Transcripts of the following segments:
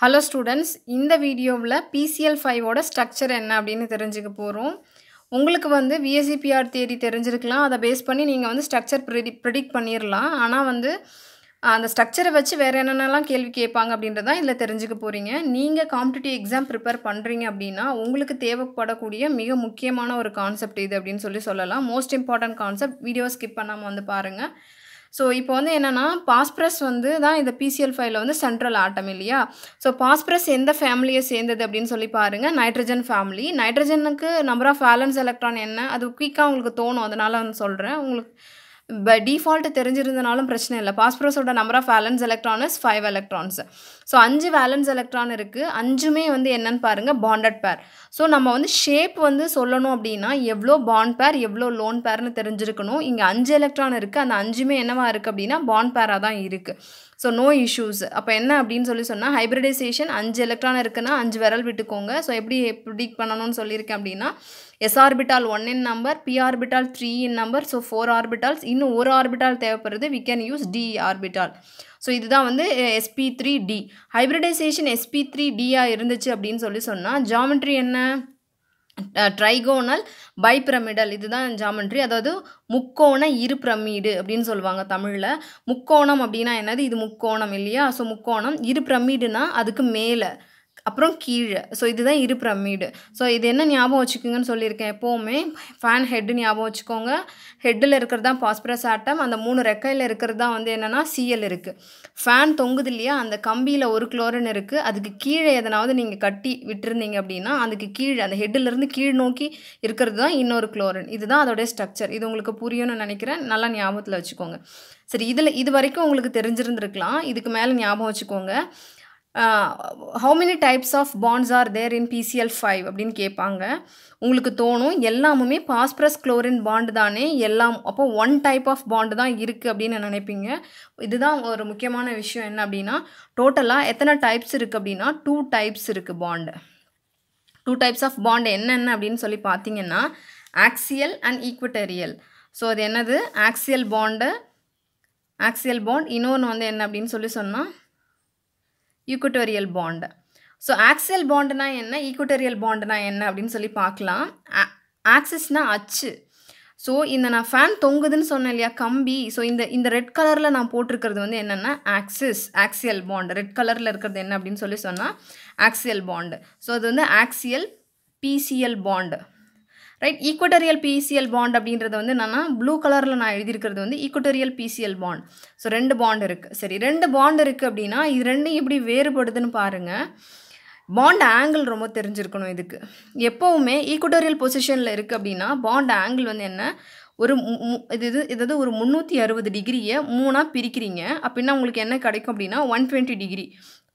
hello students இந்த வீடியோவில் PCl ஃபைவோட structure என்ன அப்படின்னு தெரிஞ்சுக்க போகிறோம் உங்களுக்கு வந்து விஎஸ்சிபிஆர் தேடி தெரிஞ்சிருக்கலாம் அதை பேஸ் பண்ணி நீங்கள் வந்து ஸ்ட்ரக்சர் ப்ரிடி ப்ரிடிக்ட் பண்ணிடலாம் ஆனால் வந்து அந்த ஸ்ட்ரக்சரை வச்சு வேறு என்னென்னலாம் கேள்வி கேட்பாங்க அப்படின்றது தான் இதில் தெரிஞ்சுக்க போகிறீங்க நீங்கள் காம்படிட்டிவ் எக்ஸாம் ப்ரிப்பேர் பண்ணுறீங்க அப்படின்னா உங்களுக்கு தேவைப்படக்கூடிய மிக முக்கியமான ஒரு கான்செப்ட் இது அப்படின்னு சொல்லி சொல்லலாம் most important concept video skip பண்ணாமல் வந்து பாருங்கள் ஸோ இப்போ வந்து என்னென்னா பாஸ்பரஸ் வந்து தான் இந்த பிசிஎல் ஃபைவ்ல வந்து சென்ட்ரல் ஆட்டம் இல்லையா ஸோ பாஸ்பரஸ் எந்த ஃபேமிலியை சேர்ந்தது அப்படின்னு சொல்லி பாருங்கள் நைட்ரஜன் ஃபேமிலி நைட்ரஜனுக்கு நம்பர் ஆஃப் பேலன்ஸ் எலக்ட்ரான் என்ன அது குயிக்காக உங்களுக்கு தோணும் அதனால் வந்து சொல்கிறேன் உங்களுக்கு இப்போ டிஃபால்ட்டு தெரிஞ்சிருந்தனாலும் பிரச்சனை இல்லை பாஸ்பரஸோட number of valence electrons five electrons so அஞ்சு வேலன்ஸ் எலக்ட்ரான் இருக்குது அஞ்சுமே வந்து என்னன்னு பாருங்கள் பாண்டட் பேர் ஸோ நம்ம வந்து ஷேப் வந்து சொல்லணும் அப்படின்னா எவ்வளோ பாண்ட் பேர் எவ்வளோ லோன் பேர்னு தெரிஞ்சிருக்கணும் இங்கே அஞ்சு எலக்ட்ரான் இருக்குது அந்த அஞ்சுமே என்னவாக இருக்குது அப்படின்னா பாண்ட் பேராக தான் இருக்குது ஸோ நோ இஷ்யூஸ் அப்போ என்ன அப்படின்னு சொல்லி சொன்னால் ஹைப்ரிடைசேஷன் அஞ்சு எலக்ட்ரான் இருக்குன்னா அஞ்சு விரல் விட்டுக்கோங்க ஸோ எப்படி ப்ரிடிக் பண்ணணும்னு சொல்லியிருக்கேன் அப்படின்னா s orbital one in number p orbital three in number so four orbitals இன்னும் ஒரு ஆர்பிட்டால் தேவைப்படுறது we can use d orbital so இதுதான் வந்து sp three d hybridization sp three டியாக இருந்துச்சு அப்படின்னு சொல்லி சொன்னால் ஜாமெட்ரி என்ன ட்ரைகோனல் பைப்ரமிடல் இதுதான் ஜாமெண்ட்ரி அதாவது முக்கோண இரு பிரமிடு அப்படின்னு சொல்லுவாங்க தமிழில் முக்கோணம் அப்படின்னா என்னது இது முக்கோணம் இல்லையா ஸோ முக்கோணம் இரு பிரமிடுனா அதுக்கு மேலே அப்புறம் கீழே ஸோ இதுதான் இரு பிரமிடு ஸோ இது என்ன ஞாபகம் வச்சுக்கோங்கன்னு சொல்லியிருக்கேன் எப்போவுமே ஃபேன் ஹெட்டு ஞாபகம் வச்சுக்கோங்க ஹெட்டில் இருக்கிறது தான் பாஸ்பரஸ் ஆட்டம் அந்த மூணு ரெக்கையில் இருக்கிறது தான் வந்து என்னென்னா சிஎல் இருக்குது ஃபேன் தொங்குது இல்லையா அந்த கம்பியில் ஒரு குளோரின் இருக்குது அதுக்கு கீழே எதனாவது நீங்கள் கட்டி விட்டுருந்தீங்க அப்படின்னா அதுக்கு கீழே அந்த ஹெட்டிலேருந்து கீழ் நோக்கி இருக்கிறது தான் இன்னொரு குளோரின் இதுதான் அதோடைய ஸ்ட்ரக்சர் இது உங்களுக்கு புரியும்னு நினைக்கிறேன் நல்லா ஞாபகத்தில் வச்சுக்கோங்க சரி இதில் இது வரைக்கும் உங்களுக்கு தெரிஞ்சிருந்துருக்கலாம் இதுக்கு மேலே ஞாபகம் வச்சுக்கோங்க how many types of bonds are there in PCl five அப்படின்னு கேட்பாங்க உங்களுக்கு தோணும் எல்லாமுமே பாஸ்பரஸ் குளோரின் பாண்டு தானே எல்லாம் அப்போ ஒன் டைப் ஆஃப் பாண்டு தான் இருக்குது அப்படின்னு நினைப்பீங்க இதுதான் ஒரு முக்கியமான விஷயம் என்ன அப்படின்னா டோட்டலாக எத்தனை டைப்ஸ் இருக்குது அப்படின்னா டூ டைப்ஸ் இருக்குது bond two types of bond என்னென்ன அப்படின்னு சொல்லி பார்த்தீங்கன்னா ஆக்சியல் அண்ட் ஈக்விட்டரியல் ஸோ அது என்னது ஆக்சியல் பாண்டு ஆக்சியல் பாண்ட் இன்னொன்று வந்து என்ன அப்படின்னு சொல்லி சொன்னால் ஈக்குட்டோரியல் பாண்டு ஸோ ஆக்சியல் பாண்டுனா என்ன ஈக்குட்டோரியல் பாண்டுனா என்ன அப்படின்னு சொல்லி பார்க்கலாம் ஆக்சிஸ்னால் அச்சு ஸோ இந்த நான் ஃபேன் தொங்குதுன்னு சொன்னேன் இல்லையா கம்பி ஸோ இந்த இந்த ரெட் கலரில் நான் போட்டிருக்கிறது வந்து என்னென்னா ஆக்சிஸ் ஆக்சியல் பாண்டு ரெட் கலரில் இருக்கிறது என்ன அப்படின்னு சொல்லி சொன்னால் ஆக்சியல் பாண்டு ஸோ அது வந்து axial PCl bond right equatorial PCl bond அப்படின்றது வந்து என்னென்னா ப்ளூ கலரில் நான் எழுதியிருக்கிறது வந்து ஈக்குவட்டோரியல் பிசிஎல் பாண்ட் ஸோ ரெண்டு பாண்ட் இருக்குது சரி ரெண்டு பாண்ட் இருக்குது அப்படின்னா இது ரெண்டும் எப்படி வேறுபடுதுன்னு பாருங்கள் பாண்ட் ஆங்கிள் ரொம்ப தெரிஞ்சிருக்கணும் இதுக்கு எப்போவுமே ஈக்குவட்டோரியல் பொசிஷனில் இருக்குது அப்படின்னா பாண்ட் ஆங்கிள் வந்து என்ன ஒரு இது இது இதாவது ஒரு முந்நூற்றி அறுபது டிகிரியை மூணாக பிரிக்கிறீங்க அப்படின்னா உங்களுக்கு என்ன கிடைக்கும் அப்படின்னா one twenty degree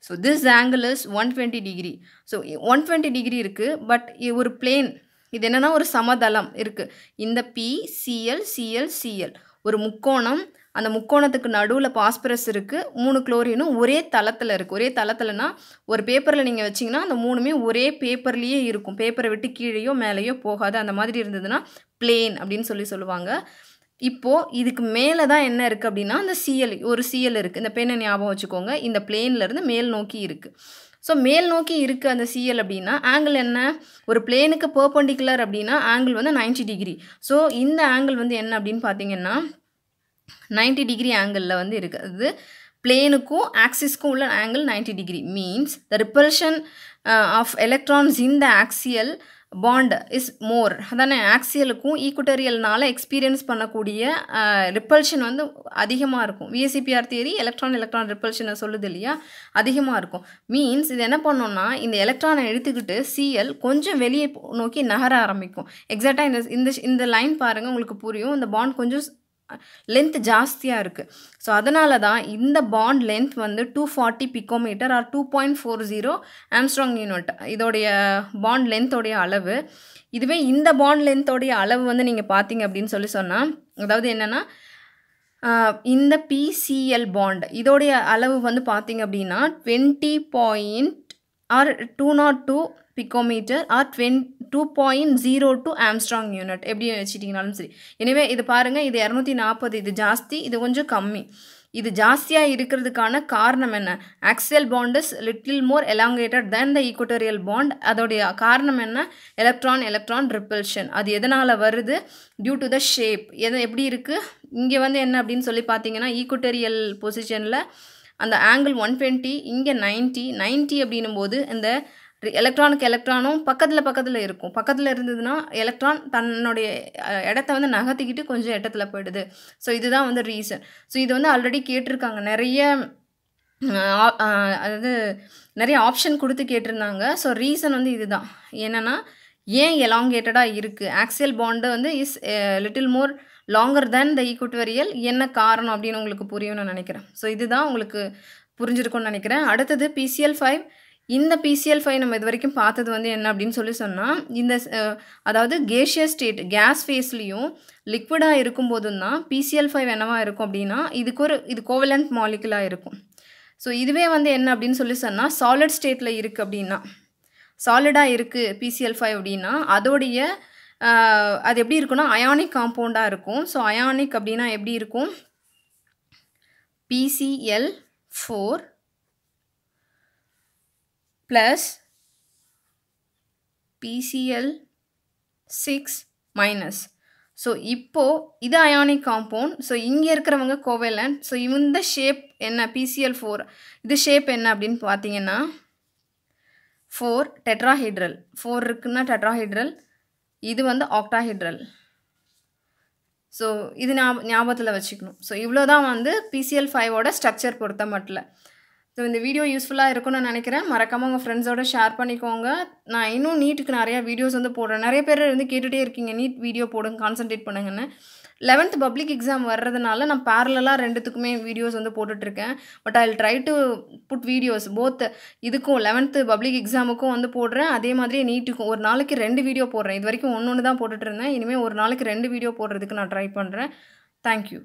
so this angle is one twenty degree so one twenty degree இருக்குது பட் ஒரு பிளேன் இது என்னென்னா ஒரு சமதளம் இருக்குது இந்த பி சிஎல் சிஎல் சிஎல் ஒரு முக்கோணம் அந்த முக்கோணத்துக்கு நடுவில் பாஸ்பரஸ் இருக்குது மூணு குளோரினும் ஒரே தளத்தில் இருக்குது ஒரே தளத்தில்னா ஒரு பேப்பரில் நீங்கள் வச்சிங்கன்னா அந்த மூணுமே ஒரே பேப்பர்லேயே இருக்கும் பேப்பரை விட்டு கீழேயோ மேலேயோ போகாது அந்த மாதிரி இருந்ததுன்னா பிளேன் அப்படின்னு சொல்லி சொல்லுவாங்க இப்போது இதுக்கு மேலே தான் என்ன இருக்குது அப்படின்னா அந்த சிஎல் ஒரு சிஎல் இருக்குது இந்த பெண்ணை ஞாபகம் வச்சுக்கோங்க இந்த பிளேன்லேருந்து மேல் நோக்கி இருக்குது ஸோ மேல் நோக்கி இருக்குது அந்த சிஎல் அப்படின்னா ஆங்கிள் என்ன ஒரு பிளேனுக்கு பர்பண்டிகுலர் அப்படின்னா ஆங்கிள் வந்து நைன்டி டிகிரி ஸோ இந்த ஆங்கிள் வந்து என்ன அப்படின்னு பார்த்தீங்கன்னா நைன்டி டிகிரி ஆங்கிளில் வந்து இருக்குது பிளேனுக்கும் ஆக்சிஸ்க்கும் உள்ள angle ninety degree means the repulsion of electrons in the axial bond is more அதானே ஆக்சியலுக்கும் ஈக்குட்டரியல்னால எக்ஸ்பீரியன்ஸ் பண்ணக்கூடிய ரிப்பல்ஷன் வந்து அதிகமாக இருக்கும் விஎஸ்சிபிஆர் தியரி எலக்ட்ரான் எலக்ட்ரான் ரிப்பல்ஷனை சொல்லுது இல்லையா அதிகமாக இருக்கும் மீன்ஸ் இது என்ன பண்ணோம்னா இந்த எலக்ட்ரானை எடுத்துக்கிட்டு சிஎல் கொஞ்சம் வெளியே நோக்கி நகர ஆரம்பிக்கும் எக்ஸாக்டாக இந்த இந்த இந்த லைன் பாருங்கள் உங்களுக்கு புரியும் இந்த பாண்ட் கொஞ்சம் லென்த் ஜாஸ்தியாக இருக்குது ஸோ அதனால தான் இந்த பாண்ட் லென்த் வந்து two forty picometre or two point four zero angstrom unit இதோடைய பாண்ட் லென்த்தோடைய அளவு இதுவே இந்த பாண்ட் லென்த்தோடைய அளவு வந்து நீங்கள் பார்த்தீங்க அப்படின்னு சொல்லி சொன்னால் அதாவது என்னென்னா இந்த பிசிஎல் பாண்ட் இதோடைய அளவு வந்து பார்த்தீங்க அப்படின்னா twenty point or two naught two picometre or twenty two point zero two angstrom unit எப்படி வச்சுட்டிங்கனாலும் சரி எனவே இது பாருங்கள் இது இரநூத்தி நாற்பது இது ஜாஸ்தி இது கொஞ்சம் கம்மி இது ஜாஸ்தியாக இருக்கிறதுக்கான காரணம் என்ன axial bond is little more elongated than the equatorial bond அதோடைய காரணம் என்ன எலக்ட்ரான் எலக்ட்ரான் ரிப்பல்ஷன் அது எதனால் வருது டியூ டு த ஷேப் எது எப்படி இருக்குது இங்கே வந்து என்ன அப்படின்னு சொல்லி பார்த்தீங்கன்னா ஈக்குவட்டோரியல் பொசிஷனில் அந்த ஆங்கிள் ஒன் டுவெண்ட்டி இங்கே நைன்ட்டி நைன்ட்டி அப்படின்னும் போது இந்த எலக்ட்ரானுக்கு எலக்ட்ரானும் பக்கத்தில் பக்கத்தில் இருக்கும் பக்கத்தில் இருந்ததுன்னா எலக்ட்ரான் தன்னுடைய இடத்த வந்து நகர்த்திக்கிட்டு கொஞ்சம் இடத்துல போயிடுது ஸோ இதுதான் வந்து ரீசன் ஸோ இது வந்து ஆல்ரெடி கேட்டிருக்காங்க நிறைய அதாவது நிறைய ஆப்ஷன் கொடுத்து கேட்டிருந்தாங்க ஸோ ரீசன் வந்து இதுதான் என்னென்னா ஏன் எலாங்கேட்டடாக இருக்குது ஆக்சியல் பாண்டு வந்து is little more longer than the equatorial என்ன காரணம் அப்படின்னு உங்களுக்கு புரியும்னு நினைக்கிறேன் ஸோ இதுதான் உங்களுக்கு புரிஞ்சிருக்கும்னு நினைக்கிறேன் அடுத்தது பிசிஎல் ஃபைவ் இந்த பிசிஎல் ஃபைவ் நம்ம இது வரைக்கும் பார்த்தது வந்து என்ன அப்படின்னு சொல்லி சொன்னால் இந்த அதாவது கேஷியஸ் ஸ்டேட் கேஸ் ஃபேஸ்லேயும் லிக்விடாக இருக்கும்போதும் தான் பிசிஎல் ஃபைவ் என்னவாக இருக்கும் அப்படின்னா இதுக்கு ஒரு இது கோவலண்ட் மாலிகுலாக இருக்கும் ஸோ இதுவே வந்து என்ன அப்படின்னு சொல்லி சொன்னால் சாலிட் ஸ்டேட்டில் இருக்குது அப்படின்னா சாலிடாக இருக்குது பிசிஎல் ஃபைவ் அப்படின்னா அதோடைய அது எப்படி இருக்குன்னா அயானிக் காம்பவுண்டாக இருக்கும் ஸோ அயானிக் அப்படின்னா எப்படி இருக்கும் PCl four plus PCl six minus so இப்போது இது அயானிக் காம்பவுண்ட் ஸோ இங்கே இருக்கிறவங்க கோவேலன் ஸோ இந்த ஷேப் என்ன பிசிஎல் ஃபோர் இது ஷேப் என்ன அப்படின்னு பார்த்தீங்கன்னா ஃபோர் டெட்ராஹைட்ரல் ஃபோர் இருக்குன்னா டெட்ராஹைட்ரல் இது வந்து ஆக்டாஹைட்ரல் ஸோ இது ஞாபகத்தில் வச்சுக்கணும் ஸோ இவ்வளோ தான் வந்து பிசிஎல் ஃபைவோட ஸ்ட்ரக்சர் பொறுத்த மட்டும் ஸோ இந்த வீடியோ யூஸ்ஃபுல்லாக இருக்கும்னு நினைக்கிறேன் மறக்காமல் உங்கள் ஃப்ரெண்ட்ஸோட ஷேர் பண்ணிக்கோங்க நான் இன்னும் நீட்டுக்கு நிறையா வீடியோஸ் வந்து போடுறேன் நிறைய பேர் வந்து கேட்டுகிட்டே இருக்கீங்க நீட் வீடியோ போடுங்க கான்சன்ட்ரேட் பண்ணுங்கன்னு லெவன்த் பப்ளிக் எக்ஸாம் வர்றதுனால நான் பேரலாக ரெண்டுத்துக்குமே வீடியோஸ் வந்து போட்டுட்ருக்கேன் but I try to put videos both இதுக்கும் லெவன்த்து பப்ளிக் எக்ஸாமுக்கும் வந்து போடுறேன் அதே மாதிரி நீட்டுக்கும் ஒரு நாளைக்கு ரெண்டு வீடியோ போடுறேன் இது வரைக்கும் ஒன்று ஒன்று தான் போட்டுட்ருந்தேன் இனிமேல் ஒரு நாளைக்கு ரெண்டு வீடியோ போடுறதுக்கு நான் ட்ரை பண்ணுறேன் தேங்க்யூ